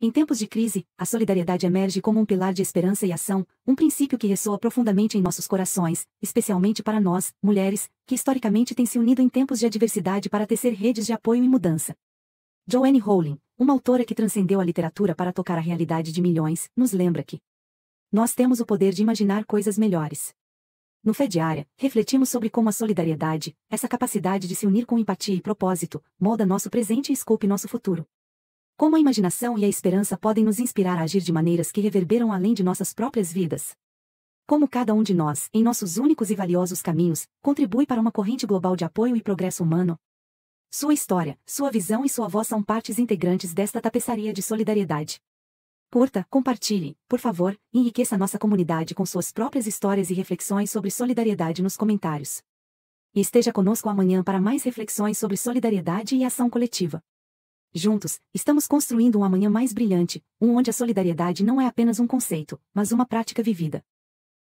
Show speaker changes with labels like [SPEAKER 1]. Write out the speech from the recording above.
[SPEAKER 1] Em tempos de crise, a solidariedade emerge como um pilar de esperança e ação, um princípio que ressoa profundamente em nossos corações, especialmente para nós, mulheres, que historicamente têm se unido em tempos de adversidade para tecer redes de apoio e mudança. Joanne Rowling, uma autora que transcendeu a literatura para tocar a realidade de milhões, nos lembra que nós temos o poder de imaginar coisas melhores. No Fé Diária, refletimos sobre como a solidariedade, essa capacidade de se unir com empatia e propósito, molda nosso presente e esculpe nosso futuro. Como a imaginação e a esperança podem nos inspirar a agir de maneiras que reverberam além de nossas próprias vidas. Como cada um de nós, em nossos únicos e valiosos caminhos, contribui para uma corrente global de apoio e progresso humano. Sua história, sua visão e sua voz são partes integrantes desta tapeçaria de solidariedade. Curta, compartilhe, por favor, enriqueça nossa comunidade com suas próprias histórias e reflexões sobre solidariedade nos comentários. E esteja conosco amanhã para mais reflexões sobre solidariedade e ação coletiva. Juntos, estamos construindo um amanhã mais brilhante, um onde a solidariedade não é apenas um conceito, mas uma prática vivida.